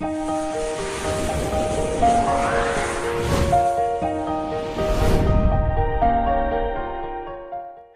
you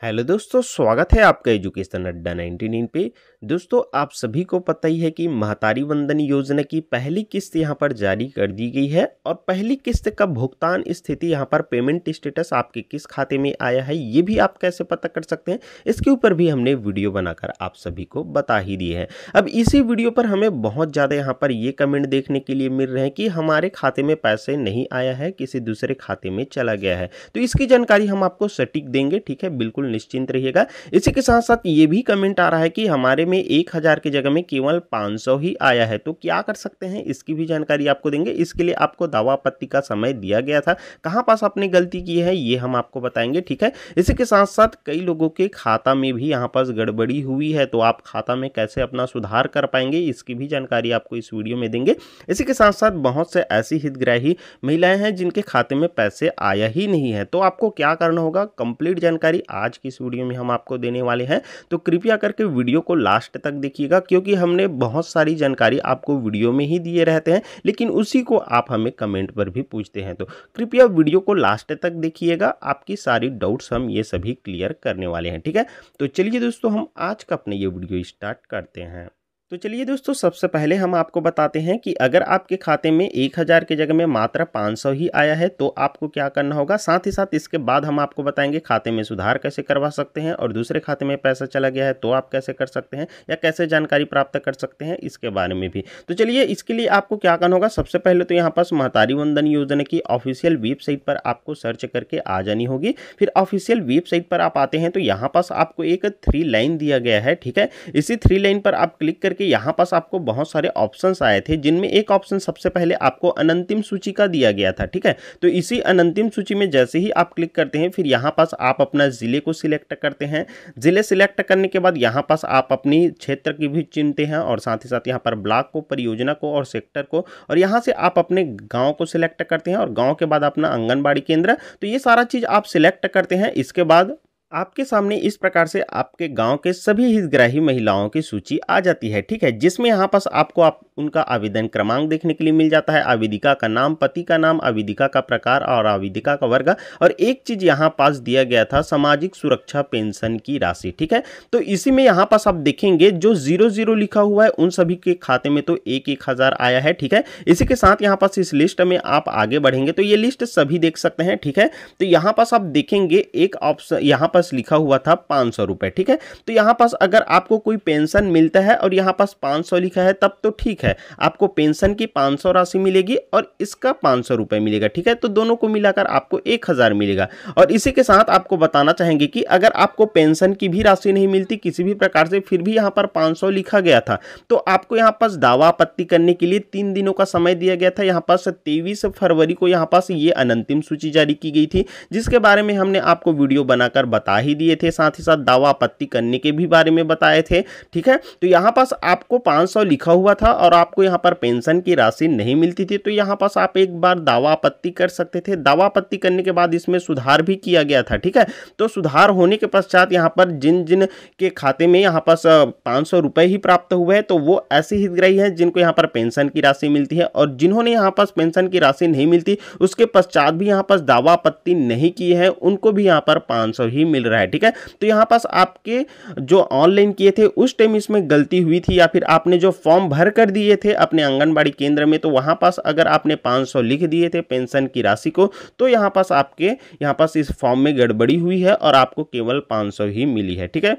hello दोस्तों स्वागत है आपका एजुकेशन अड्डा नाइनटी नाइन पे दोस्तों आप सभी को पता ही है कि महतारी वंदन योजना की पहली किस्त यहां पर जारी कर दी गई है और पहली किस्त का भुगतान स्थिति यहां पर पेमेंट स्टेटस आपके किस खाते में आया है ये भी आप कैसे पता कर सकते हैं इसके ऊपर भी हमने वीडियो बनाकर आप सभी को बता ही दी है अब इसी वीडियो पर हमें बहुत ज़्यादा यहाँ पर ये कमेंट देखने के लिए मिल रहे हैं कि हमारे खाते में पैसे नहीं आया है किसी दूसरे खाते में चला गया है तो इसकी जानकारी हम आपको सटीक देंगे ठीक है बिल्कुल निश्चिंत रहिएगा इसी के साथ साथ ये भी कमेंट आ रहा है कि हमारे में एक हज़ार की जगह में केवल पाँच सौ ही आया है तो क्या कर सकते हैं इसकी भी जानकारी आपको देंगे इसके लिए आपको दावा आपत्ति का समय दिया गया था कहाँ पास आपने गलती की है ये हम आपको बताएंगे ठीक है इसी के साथ साथ कई लोगों के खाता में भी यहाँ पास गड़बड़ी हुई है तो आप खाता में कैसे अपना सुधार कर पाएंगे इसकी भी जानकारी आपको इस वीडियो में देंगे इसी के साथ साथ बहुत से ऐसी हितग्राही महिलाएं हैं जिनके खाते में पैसे आया ही नहीं है तो आपको क्या करना होगा कंप्लीट जानकारी आज की की इस वीडियो में हम आपको देने वाले हैं तो कृपया करके वीडियो को लास्ट तक देखिएगा क्योंकि हमने बहुत सारी जानकारी आपको वीडियो में ही दिए रहते हैं लेकिन उसी को आप हमें कमेंट पर भी पूछते हैं तो कृपया वीडियो को लास्ट तक देखिएगा आपकी सारी डाउट्स हम ये सभी क्लियर करने वाले हैं ठीक है तो चलिए दोस्तों हम आज का अपने ये वीडियो स्टार्ट करते हैं तो चलिए दोस्तों सबसे पहले हम आपको बताते हैं कि अगर आपके खाते में एक हज़ार की जगह में मात्र पाँच सौ ही आया है तो आपको क्या करना होगा साथ ही साथ इसके बाद हम आपको बताएंगे खाते में सुधार कैसे करवा सकते हैं और दूसरे खाते में पैसा चला गया है तो आप कैसे कर सकते हैं या कैसे जानकारी प्राप्त कर सकते हैं इसके बारे में भी तो चलिए इसके लिए आपको क्या करना होगा सबसे पहले तो यहाँ पास महतारी वंदन योजना की ऑफिशियल वेबसाइट पर आपको सर्च करके आ जानी होगी फिर ऑफिशियल वेबसाइट पर आप आते हैं तो यहाँ पास आपको एक थ्री लाइन दिया गया है ठीक है इसी थ्री लाइन पर आप क्लिक करके करके यहाँ पास आपको बहुत सारे ऑप्शन आए थे जिनमें एक ऑप्शन सबसे पहले आपको अनंतिम सूची का दिया गया था ठीक है तो इसी अनंतिम सूची में जैसे ही आप क्लिक करते हैं फिर यहाँ पास आप अपना ज़िले को सिलेक्ट करते हैं ज़िले सिलेक्ट करने के बाद यहाँ पास आप अपनी क्षेत्र की भी चुनते हैं और साथ ही साथ यहाँ पर ब्लॉक को परियोजना को और सेक्टर को और यहाँ से आप अपने गाँव को सिलेक्ट करते हैं और गाँव के बाद अपना आंगनबाड़ी केंद्र तो ये सारा चीज़ आप सिलेक्ट करते हैं इसके बाद आपके सामने इस प्रकार से आपके गांव के सभी हितग्राही महिलाओं की सूची आ जाती है ठीक है जिसमें यहाँ पास आपको आप उनका आवेदन क्रमांक देखने के लिए मिल जाता है आवेदिका का नाम पति का नाम आवेदिका का प्रकार और आवेदिका का वर्ग और एक चीज यहाँ पास दिया गया था सामाजिक सुरक्षा पेंशन की राशि ठीक है तो इसी में यहाँ पास आप देखेंगे जो जीरो जीरो लिखा हुआ है उन सभी के खाते में तो एक एक हजार आया है ठीक है इसी के साथ यहाँ पास इस लिस्ट में आप आगे बढ़ेंगे तो ये लिस्ट सभी देख सकते हैं ठीक है तो यहाँ पास आप देखेंगे एक ऑप्शन यहाँ पास लिखा हुआ था पाँच सौ ठीक है तो यहाँ पास अगर आपको कोई पेंशन मिलता है और यहाँ पास पाँच लिखा है तब तो ठीक है है आपको पेंशन की पाँच राशि मिलेगी और इसका पाँच मिलेगा ठीक है तो दोनों को मिलाकर आपको एक मिलेगा और इसी के साथ आपको बताना चाहेंगे कि अगर आपको पेंशन की भी राशि नहीं मिलती किसी भी प्रकार से फिर भी यहाँ पर पाँच लिखा गया था तो आपको यहाँ पास दावा आपत्ति करने के लिए तीन दिनों का समय दिया गया था यहाँ पास तेईस फरवरी को यहाँ पास ये अनंतिम सूची जारी की गई थी जिसके बारे में हमने आपको वीडियो बनाकर बता ही दिए थे साथ ही साथ दावा आपत्ति करने के भी बारे में बताए थे ठीक है तो यहाँ पास आपको पाँच लिखा हुआ था और आपको यहाँ पर पेंशन की राशि नहीं मिलती थी तो यहाँ पास आप एक बार दावा आपत्ति कर सकते थे दावा आपत्ति करने के बाद इसमें सुधार भी किया गया था ठीक है तो सुधार होने के पश्चात यहाँ पर जिन जिन के खाते में यहाँ पास पाँच सौ ही प्राप्त हुए हैं तो वो ऐसे हितग्राही हैं जिनको यहाँ पर पेंशन की राशि मिलती है और जिन्होंने यहाँ पास पेंशन की राशि नहीं मिलती उसके पश्चात भी यहाँ पास दावा आपत्ति नहीं किए हैं उनको भी यहाँ पर पाँच ही मिल रहा है ठीक है तो यहाँ पास आपके जो ऑनलाइन किए थे उस टाइम इसमें गलती हुई थी या फिर आपने जो फॉर्म भर कर दिए दिए थे अपने आंगनबाड़ी केंद्र में तो वहाँ पास अगर आपने 500 लिख दिए थे पेंशन की राशि को तो यहाँ पास आपके यहाँ पास इस फॉर्म में गड़बड़ी हुई है और आपको केवल 500 ही मिली है ठीक है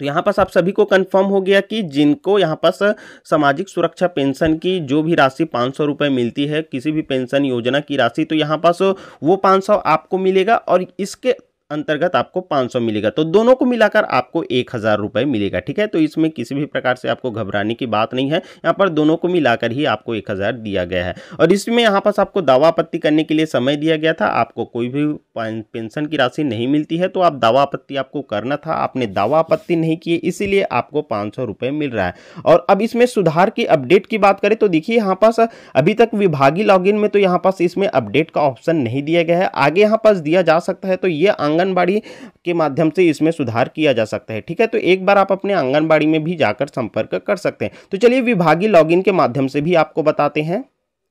तो यहाँ पास आप सभी को कंफर्म हो गया कि जिनको यहाँ पास सामाजिक सुरक्षा पेंशन की जो भी राशि पाँच सौ रुपये मिलती है किसी भी पेंशन योजना की राशि तो यहाँ पास वो पाँच सौ आपको मिलेगा और इसके अंतर्गत आपको 500 मिलेगा तो दोनों को मिलाकर आपको एक हज़ार रुपये मिलेगा ठीक है तो इसमें किसी भी प्रकार से आपको घबराने की बात नहीं है यहाँ पर दोनों को मिलाकर ही आपको एक हज़ार दिया गया है और इसमें यहाँ पास आपको दावा आपत्ति करने के लिए समय दिया गया था आपको कोई भी पेंशन की राशि नहीं मिलती है तो आप दावा आपत्ति आपको करना था आपने दावा आपत्ति नहीं किए इसीलिए आपको पाँच मिल रहा है और अब इसमें सुधार की अपडेट की बात करें तो देखिए यहाँ पास अभी तक विभागीय लॉग में तो यहाँ पास इसमें अपडेट का ऑप्शन नहीं दिया गया है आगे यहाँ पास दिया जा सकता है तो ये आंग आंगनबाड़ी के माध्यम से इसमें सुधार किया जा सकता है ठीक है तो एक बार आप अपने आंगनबाड़ी में भी जाकर संपर्क कर सकते हैं तो चलिए विभागीय लॉगिन के माध्यम से भी आपको बताते हैं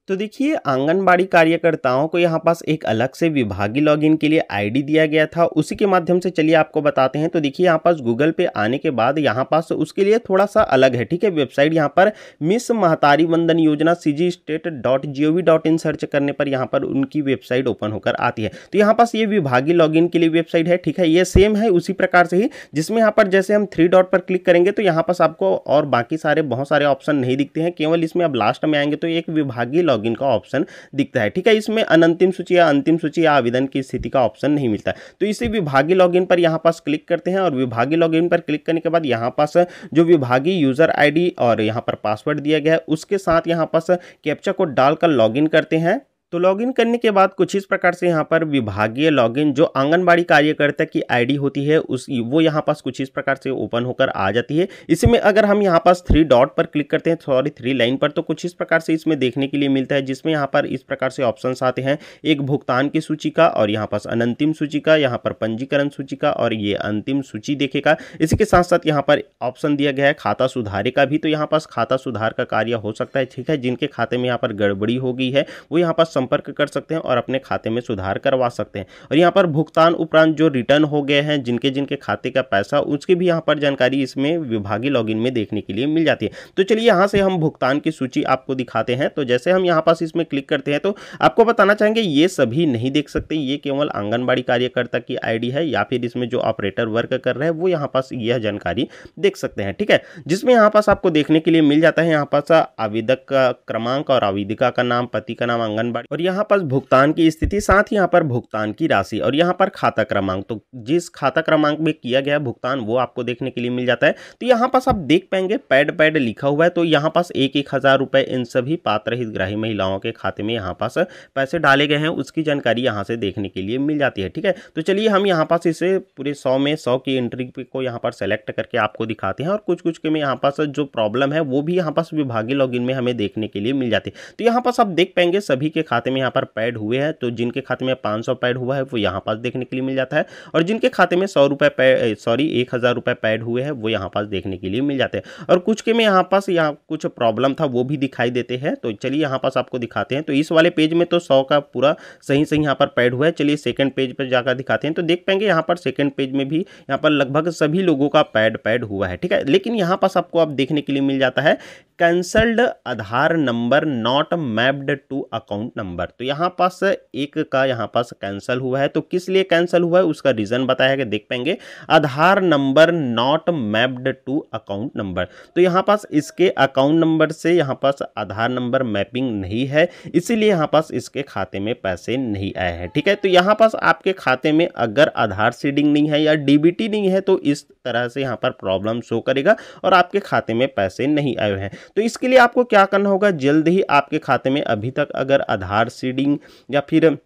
तो देखिए आंगनबाड़ी कार्यकर्ताओं को यहाँ पास एक अलग से विभागीय लॉगिन के लिए आईडी दिया गया था उसी के माध्यम से चलिए आपको बताते हैं तो देखिए यहाँ पास गूगल पे आने के बाद यहाँ पास उसके लिए थोड़ा सा अलग है ठीक है वेबसाइट यहाँ पर मिस महतारी वंदन योजना C state dot G dot in search करने पर यहाँ पर उनकी वेबसाइट ओपन होकर आती है तो यहाँ पास ये विभागीय लॉग के लिए वेबसाइट है ठीक है ये सेम है उसी प्रकार से ही जिसमें यहाँ पर जैसे हम थ्री डॉट पर क्लिक करेंगे तो यहाँ पास आपको और बाकी सारे बहुत सारे ऑप्शन नहीं दिखते हैं केवल इसमें अब लास्ट में आएंगे तो एक विभागीय लॉगिन लॉगिन का ऑप्शन दिखता है ठीक है इसमें अनंतिम सूची या अंतिम सूची या आवेदन की स्थिति का ऑप्शन नहीं मिलता तो इसे विभागीय लॉगिन पर यहाँ पास क्लिक करते हैं और विभागीय लॉगिन पर क्लिक करने के बाद यहाँ पास जो विभागीय यूज़र आई और यहाँ पर पासवर्ड दिया गया है उसके साथ यहाँ पास कैप्चा को डालकर इन करते हैं तो लॉगिन करने के बाद कुछ इस प्रकार से यहाँ पर विभागीय लॉगिन जो आंगनबाड़ी कार्यकर्ता की आईडी होती है उस वो यहाँ पास कुछ इस प्रकार से ओपन होकर आ जाती है इसमें अगर हम यहाँ पास थ्री डॉट पर क्लिक करते हैं सॉरी थ्री लाइन पर तो कुछ इस प्रकार से इसमें देखने के लिए मिलता है जिसमें यहाँ पर इस प्रकार से ऑप्शन आते हैं एक भुगतान की सूची का और यहाँ पास अनंतिम सूची का यहाँ पर पंजीकरण सूची का और ये अंतिम सूची देखेगा इसी के साथ साथ यहाँ पर ऑप्शन दिया गया है खाता सुधारे का भी तो यहाँ पास खाता सुधार का कार्य हो सकता है ठीक है जिनके खाते में यहाँ पर गड़बड़ी हो गई है वो यहाँ पास संपर्क कर सकते हैं और अपने खाते में सुधार करवा सकते हैं और यहाँ पर भुगतान उपरांत जो रिटर्न हो गए हैं जिनके जिनके खाते का पैसा उसकी भी यहाँ पर जानकारी इसमें विभागीय लॉगिन में देखने के लिए मिल जाती है तो चलिए यहाँ से हम भुगतान की सूची आपको दिखाते हैं तो जैसे हम यहाँ पास इसमें क्लिक करते हैं तो आपको बताना चाहेंगे ये सभी नहीं देख सकते ये केवल आंगनबाड़ी कार्यकर्ता की आई है या फिर इसमें जो ऑपरेटर वर्क कर रहे हैं वो यहाँ पास यह जानकारी देख सकते हैं ठीक है जिसमें यहाँ पास आपको देखने के लिए मिल जाता है यहाँ पास आवेदक का क्रमांक और आवेदिका का नाम पति का नाम आंगनबाड़ी और यहाँ पर भुगतान की स्थिति साथ ही यहाँ पर भुगतान की राशि और यहाँ पर खाता क्रमांक तो जिस खाता क्रमांक में किया गया भुगतान वो आपको देखने के लिए मिल जाता है तो यहाँ पास आप देख पाएंगे पैड पैड लिखा हुआ है तो यहाँ पास एक एक हज़ार रुपये इन सभी पात्र हितग्राही महिलाओं के खाते में यहाँ पास पैसे डाले गए हैं उसकी जानकारी यहाँ से देखने के लिए मिल जाती है ठीक है तो चलिए हम यहाँ पास इसे पूरे सौ में सौ की एंट्री को यहाँ पर सेलेक्ट करके आपको दिखाते हैं और कुछ कुछ के में यहाँ पास जो प्रॉब्लम है वो भी यहाँ पास विभागीय लॉग में हमें देखने के लिए मिल जाती है तो यहाँ पास आप देख पाएंगे सभी के खाते खाते में यहाँ पर पैड हुए हैं तो जिनके खाते में पाँच सौ पैड हुआ है वो यहाँ पास देखने के लिए मिल जाता है और जिनके खाते में सौ रुपये सॉरी एक हज़ार रुपये पैड हुए हैं वो यहाँ पास देखने के लिए मिल जाते हैं और कुछ के में यहाँ पास यहाँ कुछ प्रॉब्लम था वो भी दिखाई देते हैं तो चलिए यहाँ पास आपको दिखाते हैं तो इस वाले पेज में तो सौ का पूरा सही सही यहाँ पर पैड हुआ है चलिए सेकेंड पेज पर जाकर दिखाते हैं तो देख पाएंगे यहाँ पर सेकेंड पेज में भी यहाँ पर लगभग सभी लोगों का पैड पैड हुआ है ठीक है लेकिन यहाँ पास आपको आप देखने के लिए मिल जाता है cancelled Aadhaar number not mapped to account number number तो यहाँ पास एक का यहाँ पास कैंसिल हुआ है तो किस लिए कैंसिल हुआ है उसका रीज़न बताया गया देख पाएंगे Aadhaar number not mapped to account number तो यहाँ पास इसके अकाउंट नंबर से यहाँ पास आधार नंबर मैपिंग नहीं है इसीलिए यहाँ पास इसके खाते में पैसे नहीं आए हैं ठीक है तो यहाँ पास आपके खाते में अगर आधार सीडिंग नहीं है या डी नहीं है तो इस तरह से यहाँ पर प्रॉब्लम शो करेगा और आपके खाते में पैसे नहीं आए हैं तो इसके लिए आपको क्या करना होगा जल्द ही आपके खाते में अभी तक अगर आधार आर सीडिंग या फिर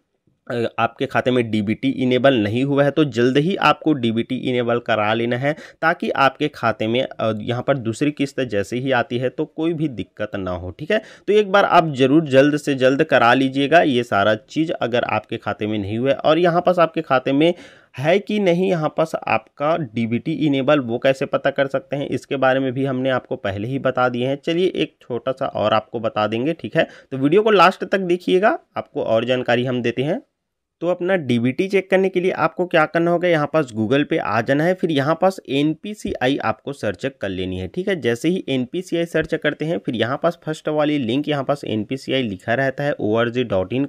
आपके खाते में डीबीटी इनेबल नहीं हुआ है तो जल्द ही आपको डीबीटी इनेबल करा लेना है ताकि आपके खाते में यहाँ पर दूसरी किस्त जैसे ही आती है तो कोई भी दिक्कत ना हो ठीक है तो एक बार आप ज़रूर जल्द से जल्द करा लीजिएगा ये सारा चीज़ अगर आपके खाते में नहीं हुआ है और यहाँ पास आपके खाते में है कि नहीं यहाँ पर आपका डी इनेबल वो कैसे पता कर सकते हैं इसके बारे में भी हमने आपको पहले ही बता दिए हैं चलिए एक छोटा सा और आपको बता देंगे ठीक है तो वीडियो को लास्ट तक देखिएगा आपको और जानकारी हम देते हैं तो अपना डीबीटी चेक करने के लिए आपको क्या करना होगा यहाँ पास गूगल पे आ जाना है फिर यहाँ पास एन आपको सर्च कर लेनी है ठीक है जैसे ही एन सर्च करते हैं फिर यहाँ पास फर्स्ट वाली लिंक यहाँ पास एन लिखा रहता है ओ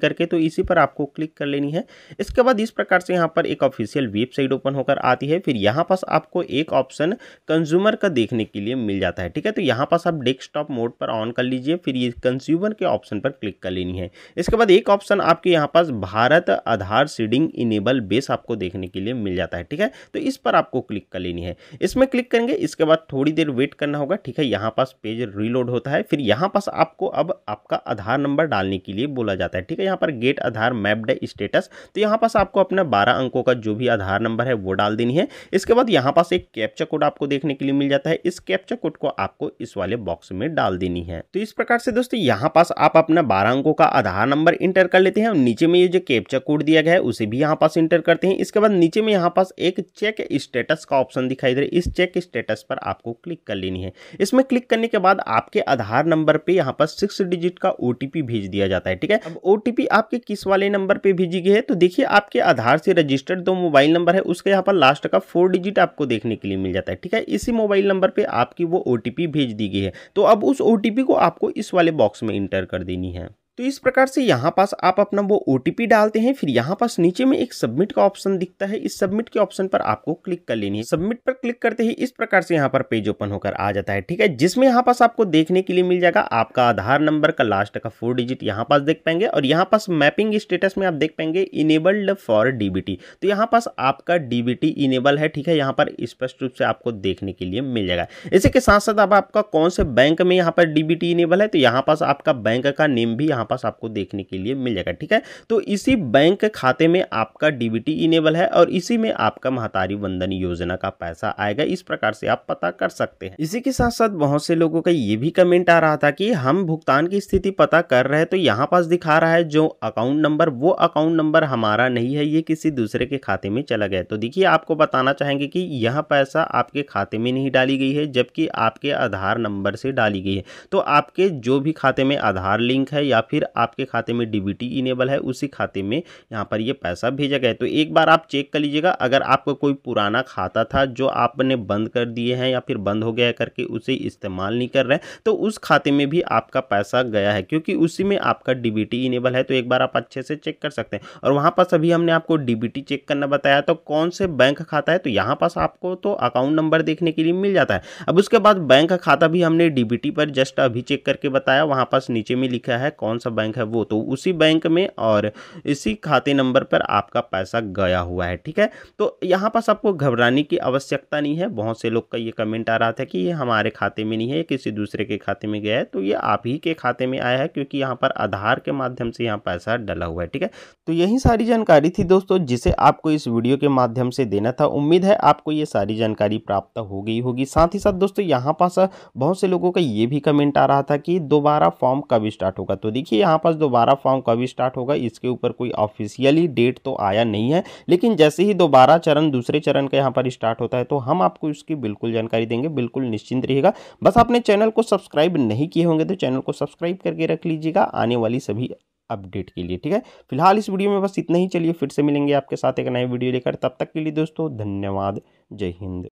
करके तो इसी पर आपको क्लिक कर लेनी है इसके बाद इस प्रकार से यहाँ पर एक ऑफिशियल वेबसाइट ओपन होकर आती है फिर यहाँ पास आपको एक ऑप्शन कंज्यूमर का देखने के लिए मिल जाता है ठीक है तो यहाँ पास आप डेस्कटॉप मोड पर ऑन कर लीजिए फिर ये कंज्यूमर के ऑप्शन पर क्लिक कर लेनी है इसके बाद एक ऑप्शन आपके यहाँ पास Bharat Aadhaar Aadhaar seeding enable base आपको देखने के लिए मिल जाता है ठीक है तो इस पर आपको क्लिक कर लेनी है इसमें क्लिक करेंगे इसके बाद थोड़ी देर वेट करना होगा ठीक है यहाँ पास पेज रीलोड होता है फिर यहाँ पास आपको अब आपका आधार नंबर डालने के लिए बोला जाता है ठीक है यहाँ पर गेट आधार मैप्ड स्टेटस तो यहाँ पास आपको अपना बारह अंकों का जो भी आधार नंबर है वो डाल देनी है इसके बाद यहाँ पास एक कैप्चा कोड आपको देखने के लिए मिल जाता है इस कैप्चा कोड को आपको इस वाले बॉक्स में डाल देनी है तो इस प्रकार से दोस्तों यहाँ पास आप अपना बारह अंकों का आधार नंबर इंटर कर लेते हैं और नीचे में ये जो कैप्चा कोड दिया दिया गया है उसे भी यहाँ पास इंटर करते हैं इसके बाद नीचे में यहाँ पास एक चेक स्टेटस का ऑप्शन दिखाई दे रहा है इस चेक स्टेटस पर आपको क्लिक कर लेनी है इसमें क्लिक करने के बाद आपके आधार नंबर पर यहाँ पास सिक्स डिजिट का ओ भेज दिया जाता है ठीक है अब ओ आपके किस वाले नंबर पर भेजी गई है तो देखिए आपके आधार से रजिस्टर्ड दो मोबाइल नंबर है उसके यहाँ पर लास्ट का फोर डिजिट आपको देखने के लिए मिल जाता है ठीक है इसी मोबाइल नंबर पर आपकी वो ओ भेज दी गई है तो अब उस ओ को आपको इस वाले बॉक्स में इंटर कर देनी है तो इस प्रकार से यहाँ पास आप अपना वो ओ डालते हैं फिर यहाँ पास नीचे में एक सबमिट का ऑप्शन दिखता है इस सबमिट के ऑप्शन पर आपको क्लिक कर लेनी है सबमिट पर क्लिक करते ही इस प्रकार से यहाँ पर पेज ओपन होकर आ जाता है ठीक है जिसमें यहाँ पास आपको देखने के लिए मिल जाएगा आपका आधार नंबर का लास्ट का फोर डिजिट यहाँ पास देख पाएंगे और यहाँ पास मैपिंग स्टेटस में आप देख पाएंगे इनेबल्ड फॉर डीबीटी तो यहाँ पास आपका डीबीटी इनेबल है ठीक है यहाँ पर स्पष्ट रूप से आपको देखने के लिए मिल जाएगा इसी के साथ साथ अब आपका कौन से बैंक में यहाँ पर डीबीटी इनेबल है तो यहाँ पास आपका बैंक का नेम भी यहाँ यहाँ पास आपको देखने के लिए मिल जाएगा ठीक है तो इसी बैंक खाते में आपका डीबीटी इनेबल है और इसी में आपका महतारी वंदन योजना का पैसा आएगा इस प्रकार से आप पता कर सकते हैं इसी के साथ साथ बहुत से लोगों का ये भी कमेंट आ रहा था कि हम भुगतान की स्थिति पता कर रहे हैं तो यहाँ पास दिखा रहा है जो अकाउंट नंबर वो अकाउंट नंबर हमारा नहीं है ये किसी दूसरे के खाते में चला गया तो देखिए आपको बताना चाहेंगे कि यह पैसा आपके खाते में नहीं डाली गई है जबकि आपके आधार नंबर से डाली गई है तो आपके जो भी खाते में आधार लिंक है या फिर फिर आपके खाते में डीबीटी इनेबल है उसी खाते में यहाँ पर ये पैसा भेजा गया तो एक बार आप चेक कर लीजिएगा अगर आपका कोई पुराना खाता था जो आपने बंद कर दिए हैं या फिर बंद हो गया करके उसे इस्तेमाल नहीं कर रहे तो उस खाते में भी आपका पैसा गया है क्योंकि उसी में आपका डीबीटी इनेबल है तो एक बार आप अच्छे से चेक कर सकते हैं और वहाँ पर सभी हमने आपको डीबीटी चेक करना बताया तो कौन से बैंक खाता है तो यहाँ पास आपको तो अकाउंट नंबर देखने के लिए मिल जाता है अब उसके बाद बैंक खाता भी हमने डीबीटी पर जस्ट अभी चेक करके बताया वहाँ पास नीचे में लिखा है कौन सा बैंक है वो तो उसी बैंक में और इसी खाते नंबर पर आपका पैसा गया हुआ है ठीक है तो यहाँ पास आपको घबराने की आवश्यकता नहीं है बहुत से लोग का ये कमेंट आ रहा था कि ये हमारे खाते में नहीं है किसी दूसरे के खाते में गया है तो ये आप ही के खाते में आया है क्योंकि यहाँ पर आधार के माध्यम से यहाँ पैसा डला हुआ है ठीक है तो यही सारी जानकारी थी दोस्तों जिसे आपको इस वीडियो के माध्यम से देना था उम्मीद है आपको ये सारी जानकारी प्राप्त हो गई होगी साथ ही साथ दोस्तों यहाँ पास बहुत से लोगों का ये भी कमेंट आ रहा था कि दोबारा फॉर्म कब स्टार्ट होगा तो देखिए देखिए यहाँ पास दोबारा फॉर्म कब स्टार्ट होगा इसके ऊपर कोई ऑफिशियली डेट तो आया नहीं है लेकिन जैसे ही दोबारा चरण दूसरे चरण का यहाँ पर स्टार्ट होता है तो हम आपको इसकी बिल्कुल जानकारी देंगे बिल्कुल निश्चिंत रहेगा बस आपने चैनल को सब्सक्राइब नहीं किए होंगे तो चैनल को सब्सक्राइब करके रख लीजिएगा आने वाली सभी अपडेट के लिए ठीक है फिलहाल इस वीडियो में बस इतना ही चलिए फिर से मिलेंगे आपके साथ एक नए वीडियो लेकर तब तक के लिए दोस्तों धन्यवाद जय हिंद